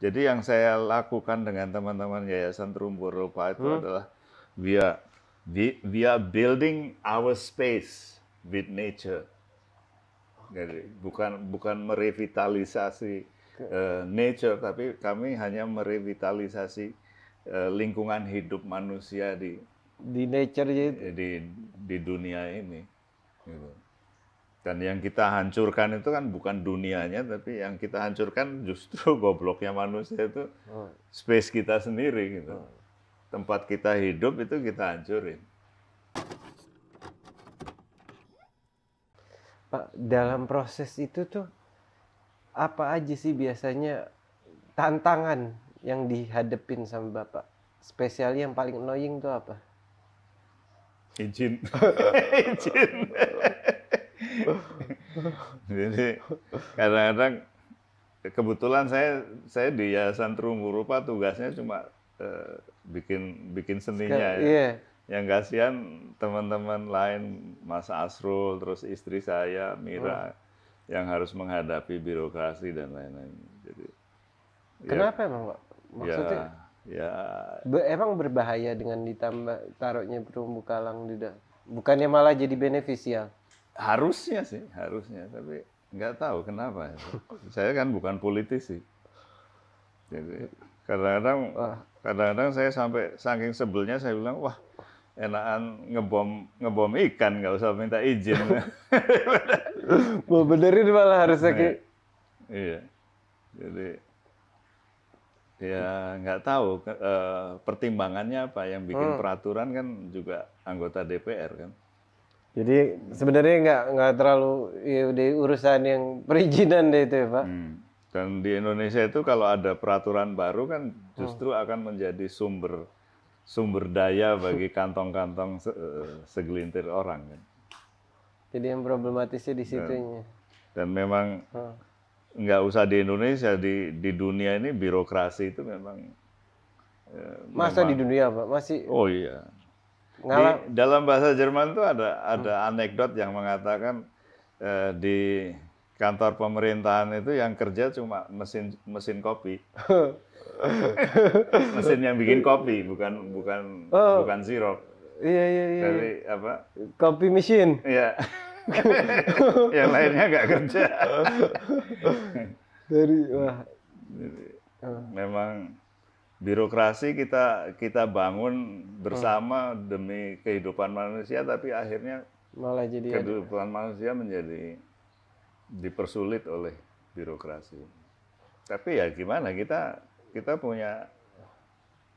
Jadi yang saya lakukan dengan teman-teman Yayasan Terumbu Rupa itu hmm. adalah we are, we, are building our space with nature. Jadi bukan bukan merevitalisasi uh, nature, tapi kami hanya merevitalisasi uh, lingkungan hidup manusia di di nature di di dunia ini. Gitu. Dan yang kita hancurkan itu kan bukan dunianya, tapi yang kita hancurkan justru gobloknya manusia itu oh. space kita sendiri gitu. Oh. Tempat kita hidup itu kita hancurin. Pak, dalam proses itu tuh apa aja sih biasanya tantangan yang dihadepin sama Bapak? Spesial yang paling annoying tuh apa? Izin. Izin. Jadi kadang-kadang kebetulan saya saya di Yayasan Terumbu Rupa tugasnya cuma eh, bikin bikin seninya ya. Iya. Yang kasihan teman-teman lain Mas Asrul terus istri saya Mira oh. yang harus menghadapi birokrasi dan lain-lain. Jadi ya. Kenapa ya, emang, Pak? Maksudnya? Ya, ya Be, emang berbahaya dengan ditambah taruhnya terumbu kalang di bukannya malah jadi benefisial harusnya sih, harusnya. Tapi nggak tahu kenapa. saya kan bukan politisi. Jadi kadang-kadang, kadang-kadang saya sampai saking sebelnya saya bilang, wah enakan ngebom ngebom ikan nggak usah minta izin. Mau benerin malah harusnya nah, ki. Iya. Jadi ya nggak tahu eh, pertimbangannya apa yang bikin hmm. peraturan kan juga anggota DPR kan. Jadi sebenarnya nggak nggak terlalu ya, di urusan yang perizinan deh itu ya Pak. Hmm. Dan di Indonesia itu kalau ada peraturan baru kan justru hmm. akan menjadi sumber sumber daya bagi kantong-kantong eh, segelintir orang kan. Jadi yang problematisnya di situnya. Dan, ya. dan memang hmm. nggak usah di Indonesia di di dunia ini birokrasi itu memang. Ya, Masa memang, di dunia Pak masih? Oh iya di, dalam bahasa Jerman itu ada ada hmm. anekdot yang mengatakan eh, di kantor pemerintahan itu yang kerja cuma mesin mesin kopi. mesin yang bikin kopi bukan bukan oh. bukan sirup. Iya iya iya. Dari iya. apa? Kopi mesin. Iya. yang lainnya nggak kerja. Dari wah. Jadi, oh. memang birokrasi kita kita bangun hmm. bersama hmm. demi kehidupan manusia tapi akhirnya malah jadi kehidupan ada. manusia menjadi dipersulit oleh birokrasi. Tapi ya gimana kita kita punya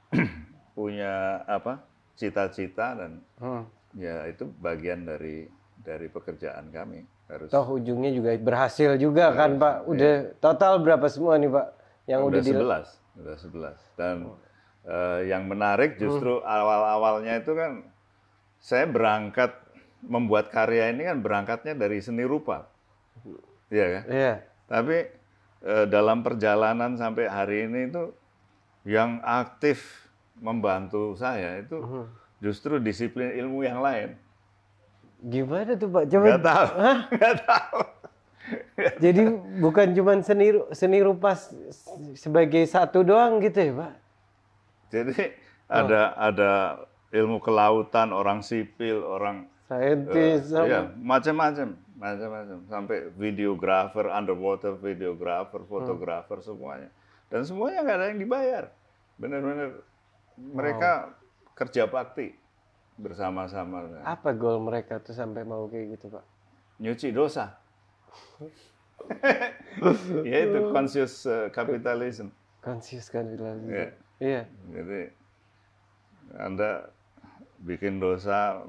punya apa cita-cita dan hmm. ya itu bagian dari dari pekerjaan kami harus. Toh ujungnya juga berhasil juga harus, kan Pak. Iya. Udah iya. total berapa semua nih Pak yang udah, udah 11. Sudah 11 dan oh. eh, yang menarik justru hmm. awal-awalnya itu kan saya berangkat membuat karya ini kan berangkatnya dari seni rupa. Iya kan? Iya. Tapi eh, dalam perjalanan sampai hari ini itu yang aktif membantu saya itu hmm. justru disiplin ilmu yang lain. Gimana tuh Pak? Coba... Gak tahu. Hah? Gak tahu. Jadi bukan cuma seni seni rupa sebagai satu doang gitu ya, Pak. Jadi ada oh. ada ilmu kelautan, orang sipil, orang saintis, uh, ya, macam-macam, macam-macam sampai videographer, underwater videographer, fotografer hmm. semuanya. Dan semuanya nggak ada yang dibayar. Benar-benar mereka wow. kerja bakti bersama-sama. Apa goal mereka tuh sampai mau kayak gitu, Pak? Nyuci dosa. ya itu conscious uh, capitalism. Conscious capitalism. Ya. Iya. Yeah. Jadi Anda bikin dosa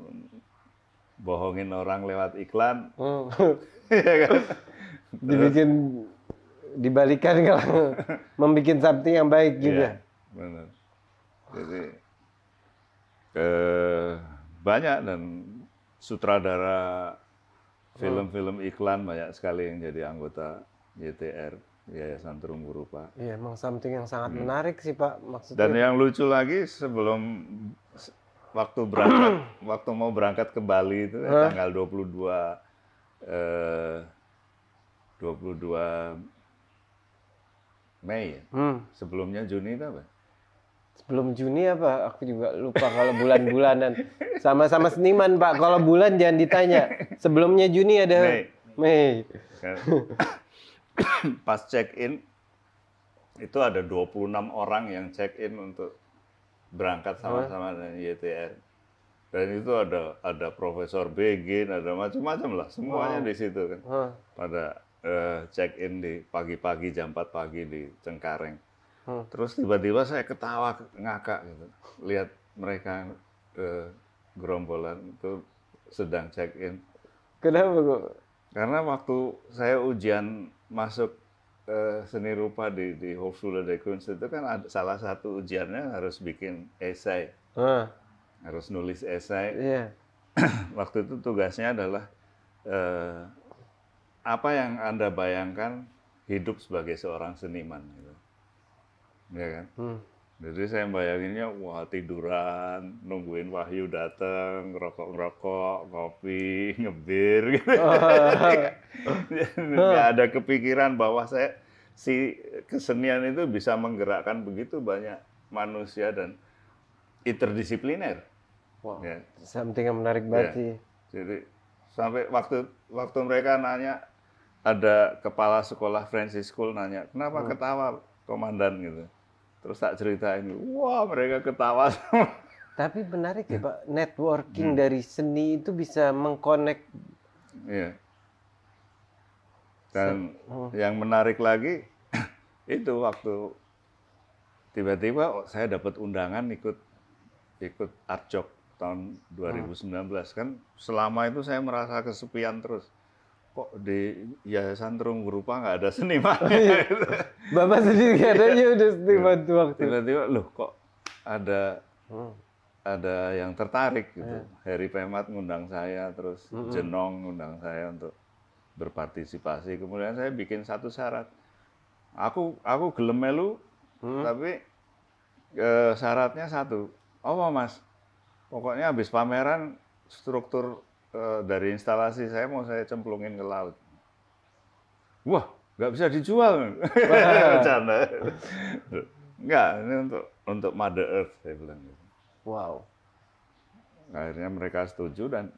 bohongin orang lewat iklan. Oh. Ya kan? Dibikin dibalikan kalau membuat sapti yang baik juga. Yeah, benar. Jadi eh, banyak dan sutradara film-film iklan banyak sekali yang jadi anggota YTR Yayasan Terumbu Rupa. Iya, emang something yang sangat hmm. menarik sih Pak maksudnya. Dan yang lucu lagi sebelum waktu berangkat, waktu mau berangkat ke Bali itu ya, huh? tanggal 22 eh, 22 Mei. Ya? Hmm. Sebelumnya Juni itu apa? sebelum Juni apa aku juga lupa kalau bulan-bulanan sama-sama seniman Pak kalau bulan jangan ditanya sebelumnya Juni ada Mei, Mei. pas check in itu ada 26 orang yang check in untuk berangkat sama-sama dengan YTN dan itu ada ada Profesor Begin ada macam-macam lah semuanya wow. di situ kan pada uh, eh, check in di pagi-pagi jam 4 pagi di Cengkareng Hmm. Terus tiba-tiba saya ketawa ngakak gitu. Lihat mereka eh, gerombolan itu sedang check in. Kenapa kok? Karena waktu saya ujian masuk uh, seni rupa di di Hochschule der Kunst itu kan ada, salah satu ujiannya harus bikin esai. Hmm. Ah. Harus nulis esai. Iya. Yeah. waktu itu tugasnya adalah uh, apa yang Anda bayangkan hidup sebagai seorang seniman gitu ya kan? Hmm. Jadi saya bayanginnya wah tiduran, nungguin Wahyu datang, ngerokok-ngerokok, kopi, ngebir gitu. Nggak ada kepikiran bahwa saya si kesenian itu bisa menggerakkan begitu banyak manusia dan interdisipliner. Wow. Ya. Something yang menarik banget ya. sih. Jadi sampai waktu waktu mereka nanya ada kepala sekolah Francis School nanya, "Kenapa hmm. ketawa?" komandan gitu. Terus tak ceritain, wah mereka ketawa Tapi menarik ya Pak, hmm. networking hmm. dari seni itu bisa mengkonek. Iya. Dan oh. yang menarik lagi itu waktu tiba-tiba saya dapat undangan ikut ikut art job tahun 2019 hmm. oh. kan selama itu saya merasa kesepian terus kok di Yayasan Terung Berupa nggak ada seniman? gitu. Oh, iya. Bapak sendiri nggak ada ya udah seniman iya. tuh waktu. Tiba-tiba loh kok ada hmm. ada yang tertarik gitu. yeah. Harry Pemat ngundang saya, terus hmm. Jenong ngundang saya untuk berpartisipasi. Kemudian saya bikin satu syarat. Aku aku gelem melu, hmm. tapi e, syaratnya satu. Oh mas, pokoknya habis pameran struktur Eh, dari instalasi saya mau saya cemplungin ke laut. Wah, nggak bisa dijual. Bercanda. Enggak, ini untuk untuk Mother Earth saya bilang gitu. Wow. Akhirnya mereka setuju dan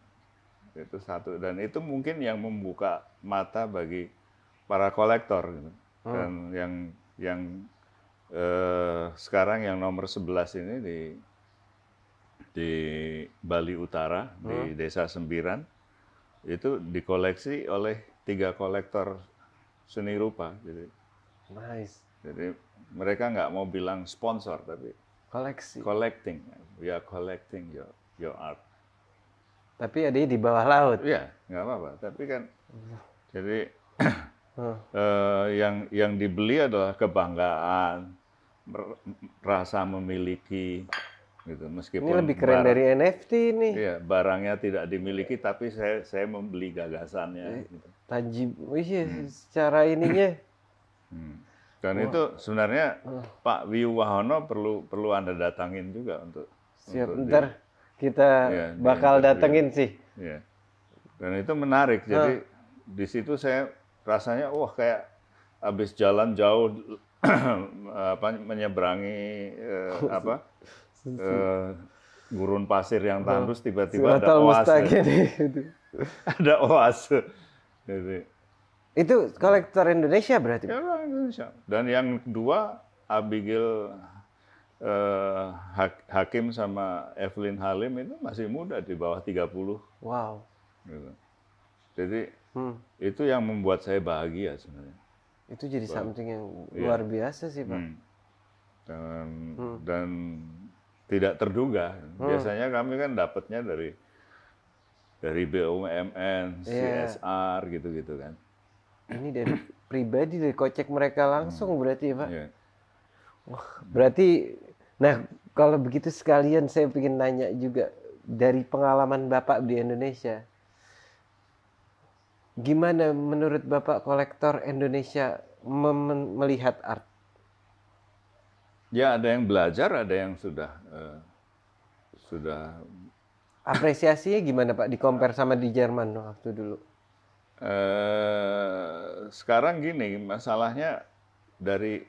itu satu dan itu mungkin yang membuka mata bagi para kolektor gitu. Hmm. Dan yang yang eh, sekarang yang nomor 11 ini di di Bali Utara hmm. di Desa Sembiran itu dikoleksi oleh tiga kolektor seni rupa. Jadi, nice. Jadi mereka nggak mau bilang sponsor tapi koleksi. Collecting, we are collecting your your art. Tapi ada ya di bawah laut. Iya, nggak apa-apa. Tapi kan hmm. jadi hmm. hmm. eh, yang yang dibeli adalah kebanggaan, rasa memiliki, gitu meskipun ini lebih keren dari NFT ini iya, barangnya tidak dimiliki tapi saya saya membeli gagasannya eh, gitu. tajib wih hmm. secara ininya hmm. dan Wah. itu sebenarnya uh. Pak Wiyu Wahono perlu perlu anda datangin juga untuk siap untuk ntar dia. kita ya, bakal datangin datengin sih ya. dan itu menarik hmm. jadi di situ saya rasanya wah kayak habis jalan jauh apa menyeberangi eh, apa Eh, gurun pasir yang nah, tandus tiba-tiba ada oase. ada oase. Jadi, itu kolektor Indonesia berarti? Ya, Indonesia. Dan yang dua Abigail eh, Hakim sama Evelyn Halim itu masih muda di bawah 30. Wow. Gitu. Jadi hmm. itu yang membuat saya bahagia sebenarnya. Itu jadi Bahwa, something yang iya. luar ya. biasa sih, Pak. Hmm. Dan, hmm. dan tidak terduga. Hmm. Biasanya kami kan dapatnya dari dari BUMN, iya. CSR gitu-gitu kan. Ini dari pribadi dari kocek mereka langsung hmm. berarti ya, Pak. Yeah. Wah, berarti nah kalau begitu sekalian saya ingin nanya juga dari pengalaman Bapak di Indonesia. Gimana menurut Bapak kolektor Indonesia melihat art Ya ada yang belajar, ada yang sudah uh, sudah. Apresiasinya gimana Pak? Di compare sama di Jerman waktu dulu? Uh, sekarang gini masalahnya dari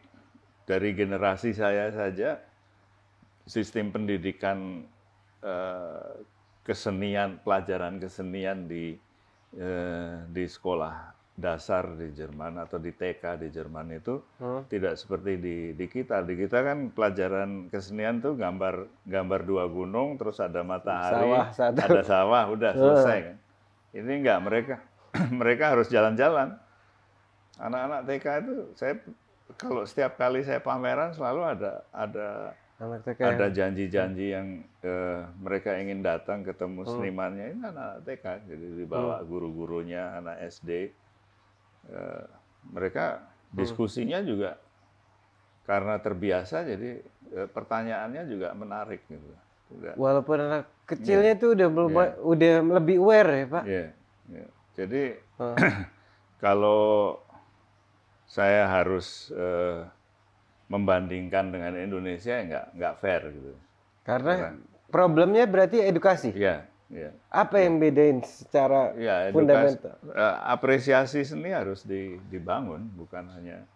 dari generasi saya saja sistem pendidikan uh, kesenian pelajaran kesenian di di sekolah dasar di Jerman atau di TK di Jerman itu hmm. tidak seperti di, di kita. Di kita kan pelajaran kesenian tuh gambar gambar dua gunung, terus ada matahari, sawah, ada sawah, udah hmm. selesai kan. Ini enggak mereka mereka harus jalan-jalan. Anak-anak TK itu saya kalau setiap kali saya pameran selalu ada ada ada janji-janji yang eh, mereka ingin datang ketemu hmm. senimannya ini anak, -anak TK jadi dibawa hmm. guru-gurunya anak SD Eh, mereka hmm. diskusinya juga karena terbiasa jadi eh, pertanyaannya juga menarik gitu. Udah. Walaupun anak kecilnya yeah. tuh udah belum yeah. udah lebih aware ya pak. Yeah. Yeah. Jadi hmm. kalau saya harus eh, membandingkan dengan Indonesia ya nggak nggak fair gitu. Karena, Karena problemnya berarti edukasi. Iya, Yeah. Apa yang bedain secara yeah, edukasi, fundamental? Eh, apresiasi seni harus di, dibangun, bukan hanya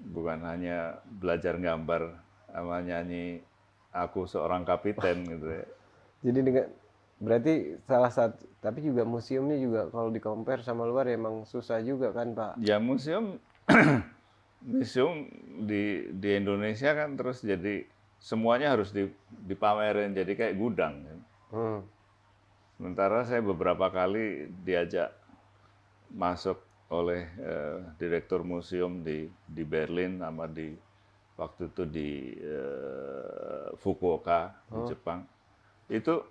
bukan hanya belajar gambar sama nyanyi aku seorang kapiten gitu ya. Jadi dengan berarti salah satu tapi juga museumnya juga kalau di compare sama luar ya emang susah juga kan Pak. Ya museum museum di di Indonesia kan terus jadi semuanya harus dipamerin jadi kayak gudang kan. Hmm Sementara saya beberapa kali diajak masuk oleh uh, direktur museum di di Berlin sama di waktu itu di uh, Fukuoka oh. di Jepang. Itu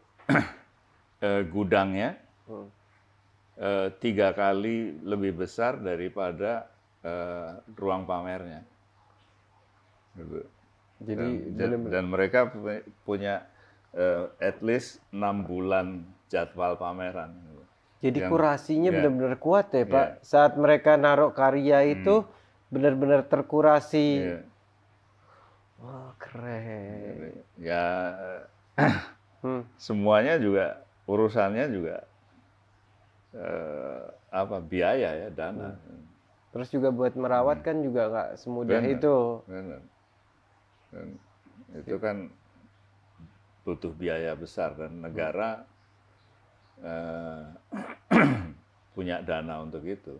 uh, gudangnya oh. tiga kali lebih besar daripada uh, ruang pamernya. Gitu. Jadi dan, dan mereka punya uh, at least enam bulan jadwal pameran. Jadi yang, kurasinya benar ya. benar-benar kuat ya, Pak. Yeah. Saat mereka naruh karya hmm. itu hmm. benar-benar terkurasi. Ya. Wah, wow, keren. Ya hmm. semuanya juga urusannya juga eh, apa biaya ya, dana. Hmm. Terus juga buat merawat hmm. kan juga nggak semudah bener, itu. Bener. itu kan butuh biaya besar dan negara hmm. Eh, punya dana untuk itu.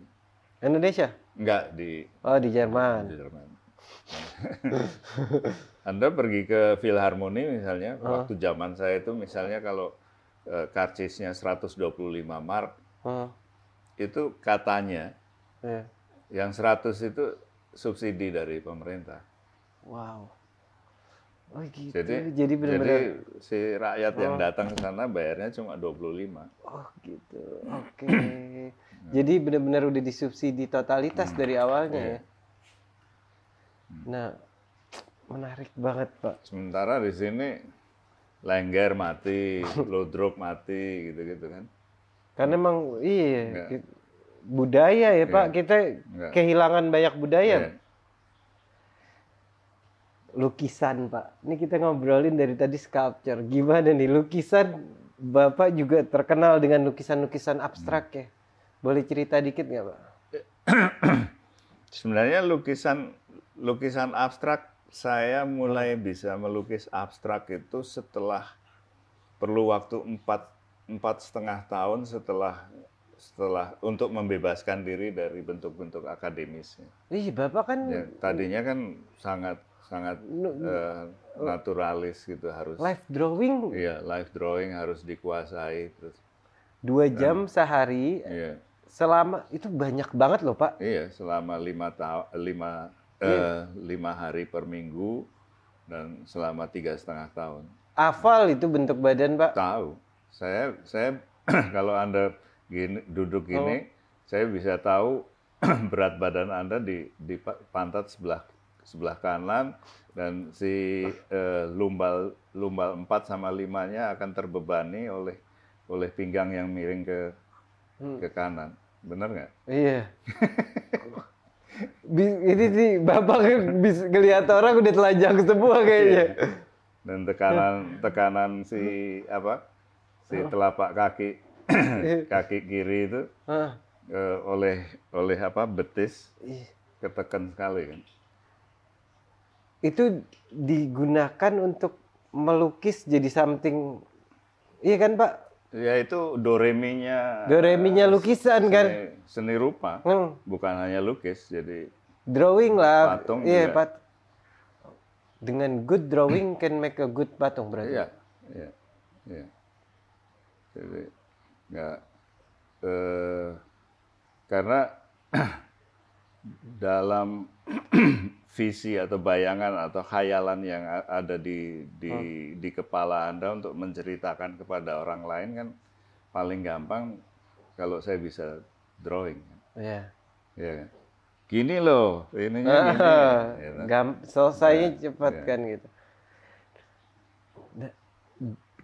Indonesia? Enggak di Oh, di Jerman. Di Jerman. Anda pergi ke Philharmoni misalnya, uh. waktu zaman saya itu misalnya kalau eh, karcisnya 125 mark, uh. itu katanya yeah. yang 100 itu subsidi dari pemerintah. Wow. Oh gitu. Jadi, jadi benar-benar jadi si rakyat oh. yang datang ke sana bayarnya cuma 25. Oh gitu. Oke. Okay. jadi benar-benar udah disubsidi totalitas hmm. dari awalnya iya. ya. Hmm. Nah, menarik banget, Pak. Sementara di sini Lengger mati, drop mati gitu-gitu kan. Karena emang iya Enggak. budaya ya, Pak. Kita Enggak. kehilangan banyak budaya. Enggak. Iya lukisan pak ini kita ngobrolin dari tadi sculpture gimana nih lukisan bapak juga terkenal dengan lukisan-lukisan abstrak hmm. ya boleh cerita dikit nggak pak sebenarnya lukisan lukisan abstrak saya mulai bisa melukis abstrak itu setelah perlu waktu empat empat setengah tahun setelah setelah untuk membebaskan diri dari bentuk-bentuk akademisnya. Ih, bapak kan ya, tadinya kan sangat sangat uh, naturalis gitu harus. live drawing. Iya, live drawing harus dikuasai terus. Dua jam um, sehari. Iya. Selama itu banyak banget loh pak. Iya, selama lima tahun lima iya. uh, lima hari per minggu dan selama tiga setengah tahun. Afal itu bentuk badan pak? Tahu. Saya saya kalau anda gini, duduk gini, oh. saya bisa tahu berat badan anda di di pantat sebelah sebelah kanan dan si eh, lumbal lumbal 4 sama 5-nya akan terbebani oleh oleh pinggang yang miring ke hmm. ke kanan. Benar nggak? Iya. ini sih bapak kan bisa kelihatan orang udah telanjang semua kayaknya. Iya. Dan tekanan tekanan si apa? Si telapak kaki iya. kaki kiri itu eh, oleh oleh apa betis ketekan sekali kan itu digunakan untuk melukis jadi something iya kan pak ya itu doreminya doreminya lukisan seni, kan seni rupa hmm. bukan hanya lukis jadi drawing lah patung iya juga. pat dengan good drawing can make a good patung berarti ya iya, iya. jadi nggak eh, karena dalam visi atau bayangan atau khayalan yang ada di di, hmm. di kepala Anda untuk menceritakan kepada orang lain kan paling gampang kalau saya bisa drawing. ya Yeah. Iya, iya kan? Gini loh, ini selesai gini. Iya. Iya kan? cepat kan gitu.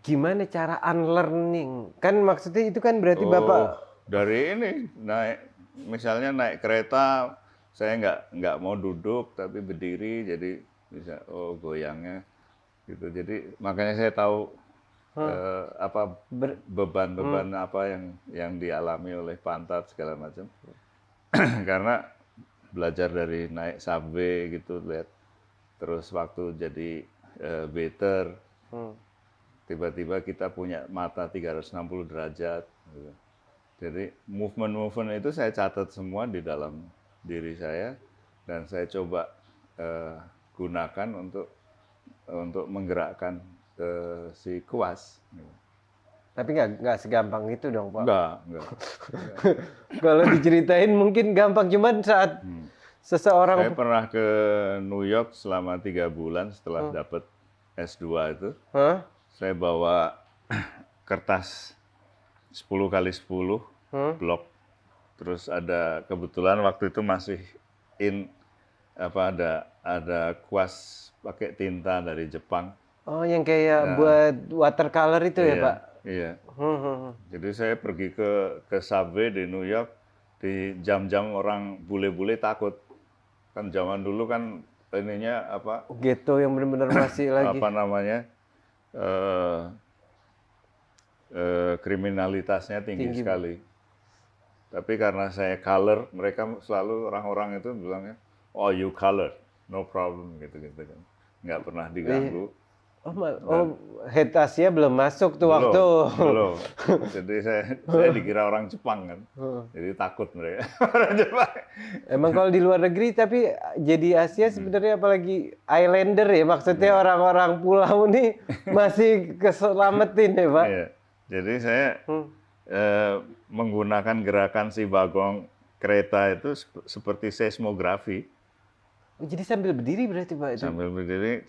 gimana cara unlearning? Kan maksudnya itu kan berarti oh, Bapak dari ini naik misalnya naik kereta saya nggak nggak mau duduk tapi berdiri jadi bisa oh goyangnya gitu jadi makanya saya tahu hmm. eh, apa beban-beban hmm. apa yang yang dialami oleh pantat segala macam iya. karena belajar dari naik subway gitu lihat terus waktu jadi eh, better hmm. tiba-tiba kita punya mata 360 derajat gitu. jadi movement movement itu saya catat semua di dalam diri saya dan saya coba uh, gunakan untuk untuk menggerakkan uh, si kuas. Tapi nggak nggak segampang itu dong pak. Nggak nggak. Kalau diceritain mungkin gampang cuman saat hmm. seseorang. Saya pernah ke New York selama tiga bulan setelah hmm. dapat S 2 itu. Hmm? Saya bawa kertas 10 kali 10 hmm? blok terus ada kebetulan waktu itu masih in apa ada ada kuas pakai tinta dari Jepang. Oh, yang kayak nah, buat watercolor itu ya, iya, ya, Pak? Iya. Hmm, hmm, hmm. Jadi saya pergi ke ke subway di New York di jam-jam orang bule-bule takut. Kan zaman dulu kan ininya apa? Ghetto yang benar-benar masih lagi. Apa namanya? Uh, uh, kriminalitasnya tinggi, tinggi sekali. Tapi karena saya color, mereka selalu orang-orang itu bilangnya, oh you color, no problem gitu-gitu kan. Nggak pernah diganggu. Iya. Oh, Dan, oh head Asia belum masuk tuh belum, waktu. Belum. Jadi saya, saya dikira orang Jepang kan. Jadi takut mereka orang Jepang. Emang kalau di luar negeri tapi jadi Asia hmm. sebenarnya apalagi Islander ya maksudnya iya. orang-orang pulau ini masih keselamatin ya Pak. Iya. Jadi saya hmm. eh, menggunakan gerakan si bagong kereta itu seperti seismografi. Jadi sambil berdiri berarti Pak itu? Sambil berdiri.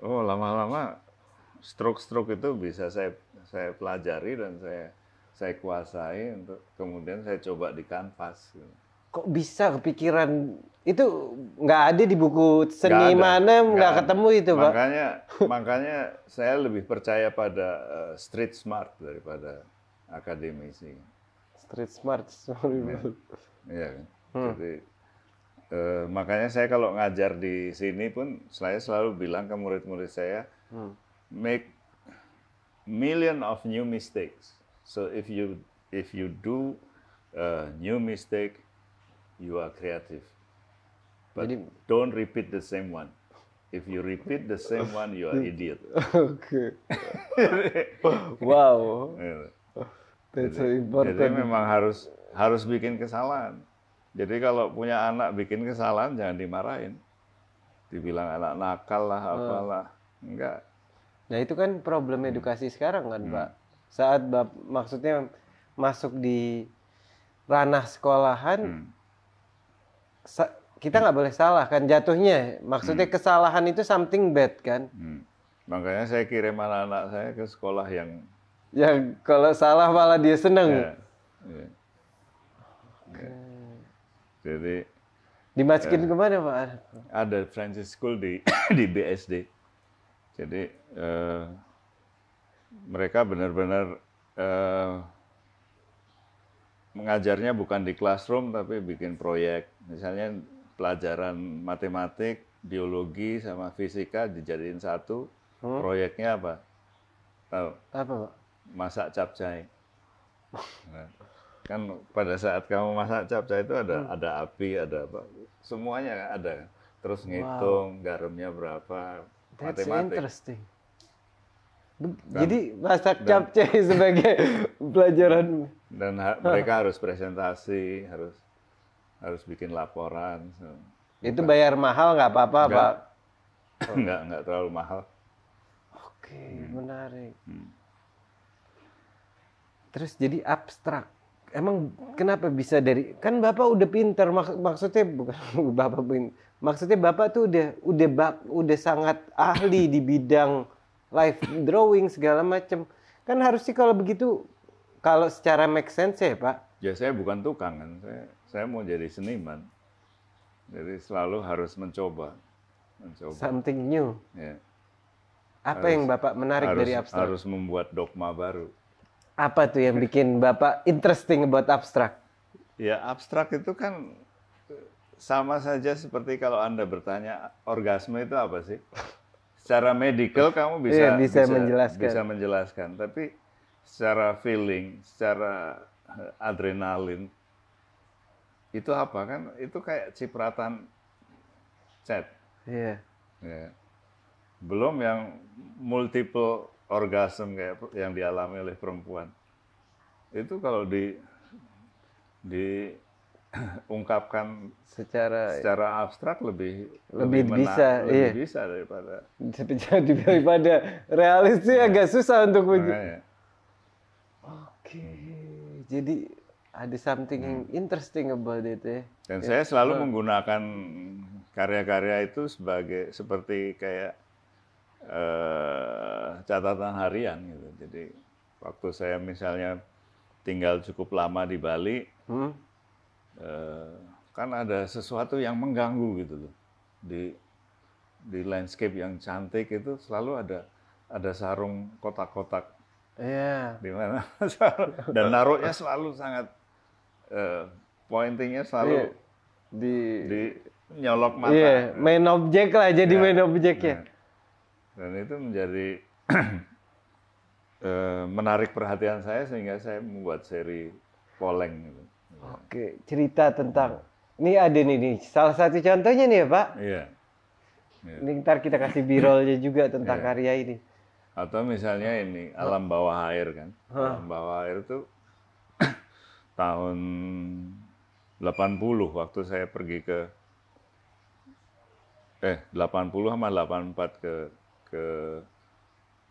Oh, lama-lama stroke-stroke itu bisa saya saya pelajari dan saya saya kuasai untuk kemudian saya coba di kanvas. Gitu kok bisa kepikiran itu nggak ada di buku seni gak mana nggak ketemu itu pak makanya makanya saya lebih percaya pada uh, street smart daripada akademisi street smart sorry ya, iya, iya kan? hmm. jadi uh, makanya saya kalau ngajar di sini pun saya selalu bilang ke murid-murid saya hmm. make million of new mistakes so if you if you do uh, new mistake you are creative. But Jadi, don't repeat the same one. If you repeat the same one, you are idiot. Oke. Okay. wow. That's jadi, important. Jadi memang harus harus bikin kesalahan. Jadi kalau punya anak bikin kesalahan jangan dimarahin. Dibilang anak nakal lah ah. apalah. Enggak. Nah, itu kan problem hmm. edukasi hmm. sekarang kan, hmm. Pak. Saat bap, maksudnya masuk di ranah sekolahan hmm kita nggak boleh salah kan jatuhnya. Maksudnya hmm. kesalahan itu something bad kan. Hmm. Makanya saya kirim anak-anak saya ke sekolah yang yang kalau salah malah dia seneng. yeah. Yeah. Ya. Okay. Jadi dimasukin yeah. kemana Pak? Ada Francis School di di BSD. Jadi uh, mereka benar-benar uh, mengajarnya bukan di classroom tapi bikin proyek. Misalnya pelajaran matematik, biologi sama fisika dijadiin satu. Hmm? Proyeknya apa? Tahu? Apa, Pak? Masak capcai. Nah, kan pada saat kamu masak capcai itu ada hmm. ada api, ada apa? Semuanya ada. Terus ngitung wow. garamnya berapa. That's matematik. interesting. Jadi masak capcay sebagai pelajaran. Dan ha mereka harus presentasi, harus harus bikin laporan. Itu bayar mahal nggak apa-apa, Pak? Nggak, nggak terlalu mahal. Oke, hmm. menarik. Hmm. Terus jadi abstrak. Emang kenapa bisa dari kan bapak udah pinter mak, maksudnya bukan bapak pinter. maksudnya bapak tuh udah udah bak, udah sangat ahli di bidang live drawing segala macam. Kan harus sih kalau begitu kalau secara make sense ya, Pak. Ya saya bukan tukang kan. Saya saya mau jadi seniman. Jadi selalu harus mencoba. Mencoba. Something new. Ya. Apa harus, yang Bapak menarik harus, dari abstrak? Harus membuat dogma baru. Apa tuh yang bikin Bapak interesting buat abstrak? Ya, abstrak itu kan sama saja seperti kalau Anda bertanya orgasme itu apa sih? secara medical iya, kamu bisa iya, bisa, bisa menjelaskan bisa menjelaskan tapi secara feeling secara eh, adrenalin itu apa kan itu kayak cipratan cat iya yeah. belum yang multiple orgasm kayak yang dialami oleh perempuan itu kalau di di ungkapkan secara secara abstrak lebih lebih, lebih bisa lebih iya. bisa daripada jadi daripada realistis ya. agak iya. susah untuk uji. Oke, okay. jadi ada something hmm. interesting about it ya. Dan ya. saya selalu oh. menggunakan karya-karya itu sebagai seperti kayak uh, catatan harian gitu. Jadi waktu saya misalnya tinggal cukup lama di Bali. Hmm Eh, kan ada sesuatu yang mengganggu gitu loh di di landscape yang cantik itu selalu ada ada sarung kotak-kotak yeah. di mana dan naruhnya selalu sangat uh, pointingnya selalu yeah. di, di nyolok mata yeah. main objek lah jadi yeah. main objek ya yeah. dan itu menjadi uh, menarik perhatian saya sehingga saya membuat seri poleng gitu. Oke, cerita tentang ini ada nih nih salah satu contohnya nih ya Pak. Iya. Yeah. Yeah. ntar kita kasih birolnya juga tentang yeah. karya ini. Atau misalnya ini alam bawah air kan. Huh? Alam bawah air itu tahun 80 waktu saya pergi ke eh 80 sama 84 ke ke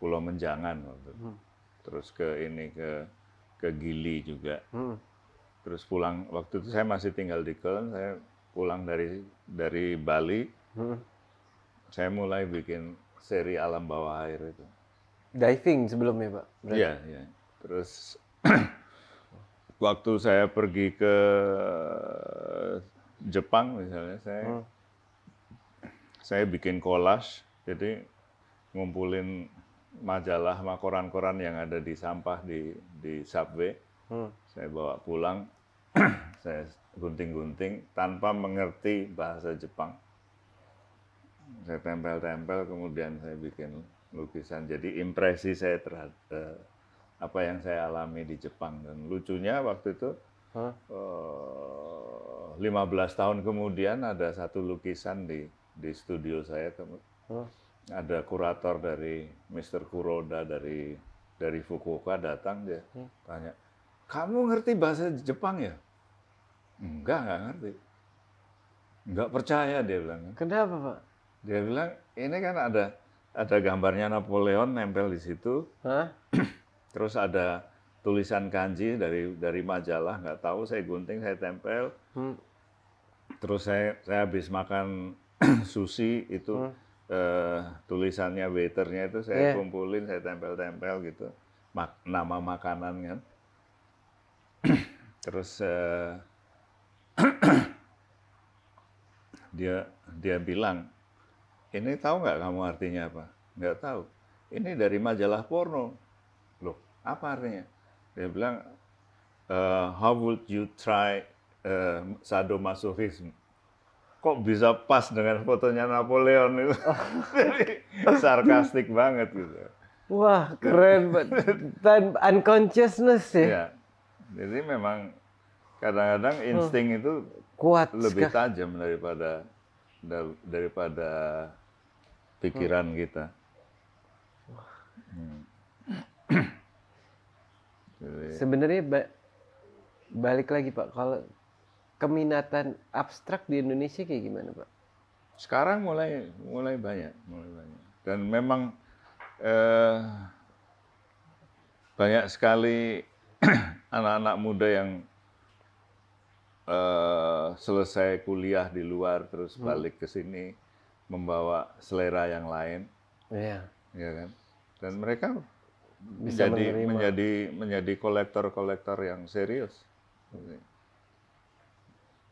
Pulau Menjangan waktu. Hmm. Terus ke ini ke ke Gili juga. Hmm terus pulang waktu itu saya masih tinggal di Köln saya pulang dari dari Bali hmm. saya mulai bikin seri alam bawah air itu diving sebelumnya pak iya iya terus waktu saya pergi ke Jepang misalnya saya hmm. saya bikin collage jadi ngumpulin majalah makoran koran-koran yang ada di sampah di di subway Hmm. Saya bawa pulang, saya gunting-gunting tanpa mengerti bahasa Jepang. Saya tempel-tempel, kemudian saya bikin lukisan. Jadi impresi saya terhadap eh, apa yang saya alami di Jepang. Dan lucunya waktu itu huh? eh, 15 tahun kemudian ada satu lukisan di di studio saya. Huh? Ada kurator dari Mr. Kuroda dari dari Fukuoka datang dia hmm. tanya kamu ngerti bahasa Jepang ya? Enggak, enggak ngerti. Enggak percaya dia bilang. Kenapa, Pak? Dia bilang, ini kan ada ada gambarnya Napoleon nempel di situ. Hah? Terus ada tulisan kanji dari dari majalah, nggak tahu saya gunting, saya tempel. Hmm. Terus saya saya habis makan sushi itu hmm. eh, tulisannya waiternya itu saya yeah. kumpulin, saya tempel-tempel gitu. Mak, nama makanan kan terus uh, dia dia bilang ini tahu nggak kamu artinya apa nggak tahu ini dari majalah porno loh apa artinya dia bilang uh, how would you try uh, sadomasochism kok bisa pas dengan fotonya Napoleon itu sarkastik banget gitu wah keren dan unconsciousness ya yeah jadi memang kadang-kadang insting hmm. itu kuat lebih sekali. tajam daripada daripada pikiran hmm. kita. Hmm. Sebenarnya ba balik lagi Pak, kalau keminatan abstrak di Indonesia kayak gimana Pak? Sekarang mulai mulai banyak, mulai banyak. Dan memang eh, banyak sekali anak-anak muda yang uh, selesai kuliah di luar terus hmm. balik ke sini membawa selera yang lain. Iya. Iya kan? Dan mereka Bisa menjadi menerima. menjadi menjadi kolektor-kolektor yang serius.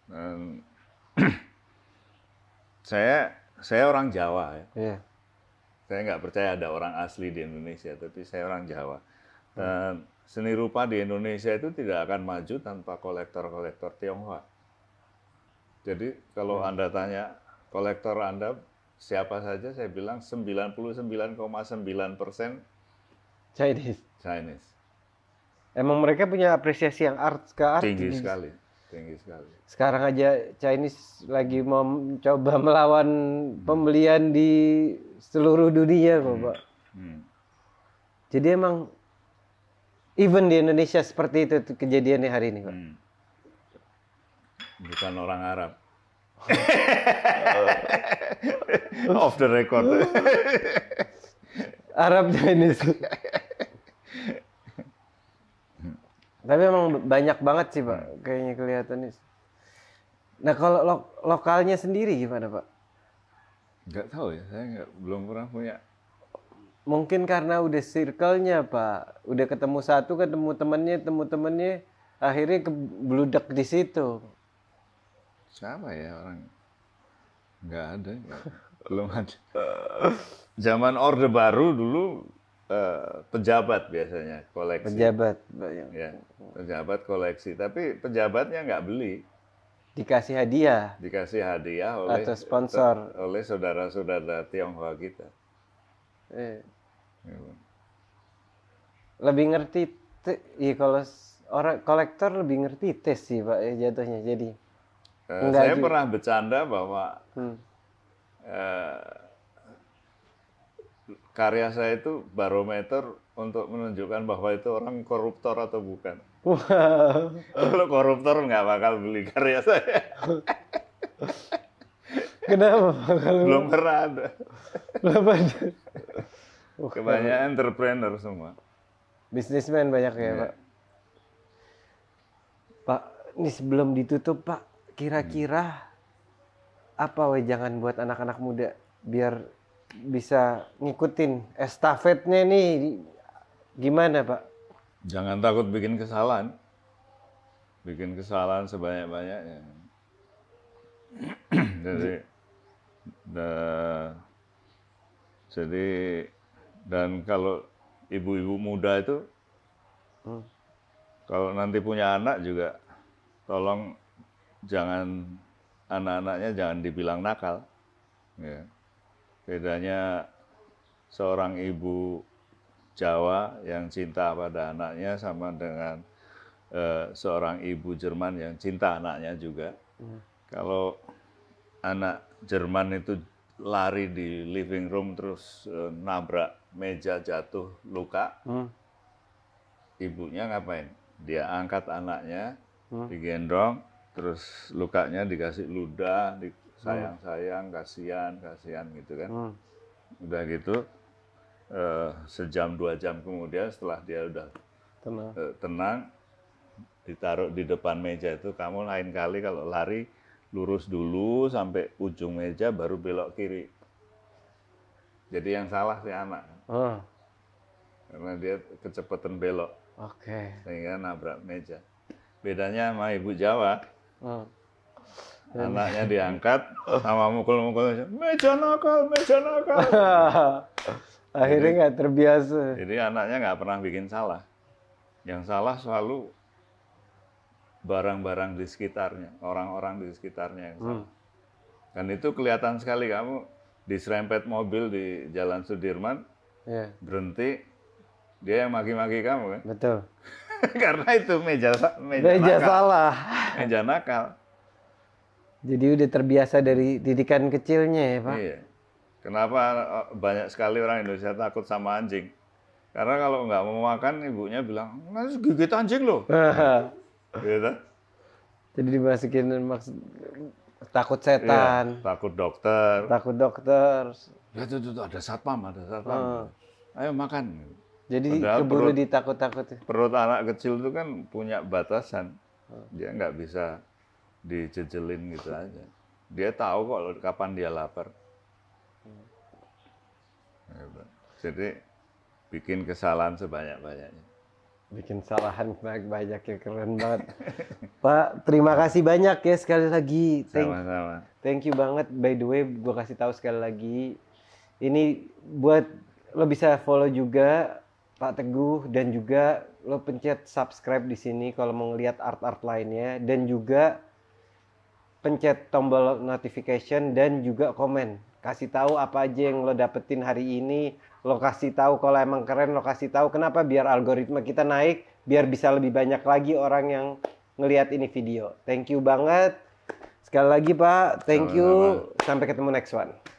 Dan saya saya orang Jawa ya. Iya. Saya nggak percaya ada orang asli di Indonesia, tapi saya orang Jawa. Dan hmm seni rupa di Indonesia itu tidak akan maju tanpa kolektor-kolektor Tionghoa. Jadi kalau hmm. Anda tanya kolektor Anda siapa saja, saya bilang 99,9 persen Chinese. Chinese. Emang mereka punya apresiasi yang art ke art tinggi ini? sekali, tinggi sekali. Sekarang aja Chinese lagi mau coba melawan hmm. pembelian di seluruh dunia, bapak. hmm. Hmm. Jadi emang Even di Indonesia seperti itu kejadiannya hari ini, Pak. Hmm. Bukan orang Arab. Off the record. Arab Chinese. Tapi emang banyak banget sih, Pak. Hmm. Kayaknya kelihatan nih. Nah, kalau lo lokalnya sendiri gimana, Pak? Enggak tahu ya. Saya nggak, belum pernah punya mungkin karena udah circle-nya pak udah ketemu satu ketemu temennya temu temennya akhirnya kebludak di situ siapa ya orang nggak ada belum ada zaman orde baru dulu eh, pejabat biasanya koleksi. Pejabat. Ya. ya, pejabat koleksi. Tapi pejabatnya nggak beli. Dikasih hadiah. Dikasih hadiah oleh atau sponsor oleh saudara-saudara Tionghoa kita. Eh lebih ngerti iya kalau orang kolektor lebih ngerti tes sih pak ya jatuhnya jadi uh, saya juga. pernah bercanda bahwa hmm. uh, karya saya itu barometer untuk menunjukkan bahwa itu orang koruptor atau bukan. Wow. Kalau koruptor nggak bakal beli karya saya. Kenapa? Belum pernah ada. Kebanyakan entrepreneur semua. Bisnismen banyak ya, yeah. Pak. Pak, ini sebelum ditutup, Pak, kira-kira hmm. apa jangan buat anak-anak muda biar bisa ngikutin estafetnya nih gimana, Pak? Jangan takut bikin kesalahan. Bikin kesalahan sebanyak-banyaknya. Jadi, jadi dan kalau ibu-ibu muda itu, hmm. kalau nanti punya anak juga, tolong jangan anak-anaknya jangan dibilang nakal. Ya. Bedanya seorang ibu Jawa yang cinta pada anaknya sama dengan uh, seorang ibu Jerman yang cinta anaknya juga. Hmm. Kalau anak Jerman itu lari di living room terus uh, nabrak meja jatuh luka. Hmm. Ibunya ngapain? Dia angkat anaknya, hmm. digendong, terus lukanya dikasih ludah, hmm. sayang-sayang, kasihan, kasihan gitu kan. Hmm. Udah gitu uh, sejam dua jam kemudian setelah dia udah tenang, uh, tenang ditaruh di depan meja itu kamu lain kali kalau lari lurus dulu sampai ujung meja baru belok kiri. Jadi yang salah si anak. Oh. Karena dia kecepatan belok. Oke. Okay. Sehingga nabrak meja. Bedanya sama ibu Jawa. Oh. Anaknya diangkat sama mukul-mukul meja nakal, meja nakal. Akhirnya nggak terbiasa. Jadi anaknya nggak pernah bikin salah. Yang salah selalu barang-barang di sekitarnya, orang-orang di sekitarnya yang sama. Hmm. Dan itu kelihatan sekali kamu diserempet mobil di Jalan Sudirman, yeah. berhenti, dia yang maki-maki kamu kan? Betul. Karena itu meja meja, meja nakal. salah. Meja nakal. Jadi udah terbiasa dari didikan kecilnya ya Pak? Iya. Kenapa eh, banyak sekali orang Indonesia takut sama anjing? Karena kalau nggak mau makan ibunya bilang, gigit anjing loh. gitu jadi dimasukin maksud takut setan Iya, takut dokter takut dokter ya nah, tuh, tuh, tuh ada satpam ada satpam uh. ayo makan jadi Padahal keburu ditakut-takut perut anak kecil itu kan punya batasan dia nggak bisa dijejelin gitu aja dia tahu kok kapan dia lapar hmm. jadi bikin kesalahan sebanyak-banyaknya bikin salahan banyak ya keren banget Pak terima kasih banyak ya sekali lagi thank, sama-sama thank you banget by the way gue kasih tahu sekali lagi ini buat lo bisa follow juga Pak Teguh dan juga lo pencet subscribe di sini kalau mau ngeliat art-art lainnya dan juga pencet tombol notification dan juga komen kasih tahu apa aja yang lo dapetin hari ini lo kasih tahu kalau emang keren lo kasih tahu kenapa biar algoritma kita naik biar bisa lebih banyak lagi orang yang ngelihat ini video thank you banget sekali lagi pak thank you sampai ketemu next one